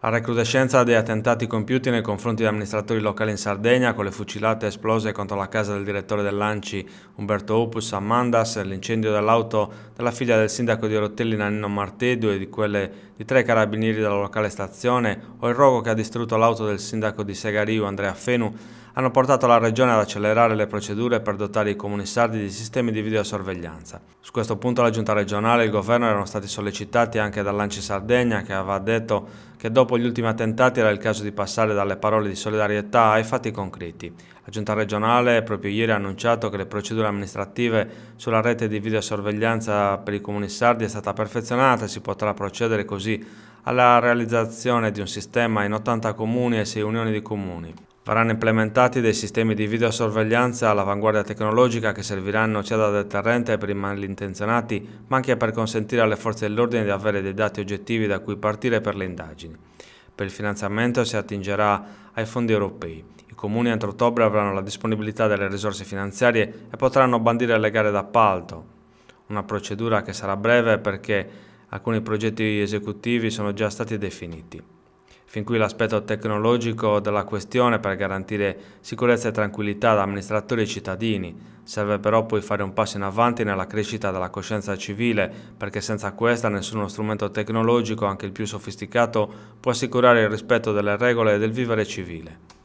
La recrudescenza degli attentati compiuti nei confronti di amministratori locali in Sardegna, con le fucilate esplose contro la casa del direttore dell'Anci Umberto Opus a Mandas, l'incendio dell'auto della figlia del sindaco di Orottelli Nannino Martedu e di quelle di tre carabinieri della locale stazione, o il rogo che ha distrutto l'auto del sindaco di Segariu Andrea Fenu, hanno portato la Regione ad accelerare le procedure per dotare i comuni sardi di sistemi di videosorveglianza. Su questo punto la Giunta regionale e il Governo erano stati sollecitati anche Lanci Sardegna che aveva detto che dopo gli ultimi attentati era il caso di passare dalle parole di solidarietà ai fatti concreti. La Giunta regionale proprio ieri ha annunciato che le procedure amministrative sulla rete di videosorveglianza per i comuni sardi è stata perfezionata e si potrà procedere così alla realizzazione di un sistema in 80 comuni e 6 unioni di comuni. Verranno implementati dei sistemi di videosorveglianza all'avanguardia tecnologica che serviranno sia da deterrente per i malintenzionati, ma anche per consentire alle forze dell'ordine di avere dei dati oggettivi da cui partire per le indagini. Per il finanziamento si attingerà ai fondi europei. I comuni entro ottobre avranno la disponibilità delle risorse finanziarie e potranno bandire le gare d'appalto. Una procedura che sarà breve perché alcuni progetti esecutivi sono già stati definiti. Fin qui l'aspetto tecnologico della questione per garantire sicurezza e tranquillità ad amministratori e cittadini. Serve però poi fare un passo in avanti nella crescita della coscienza civile, perché senza questa nessuno strumento tecnologico, anche il più sofisticato, può assicurare il rispetto delle regole e del vivere civile.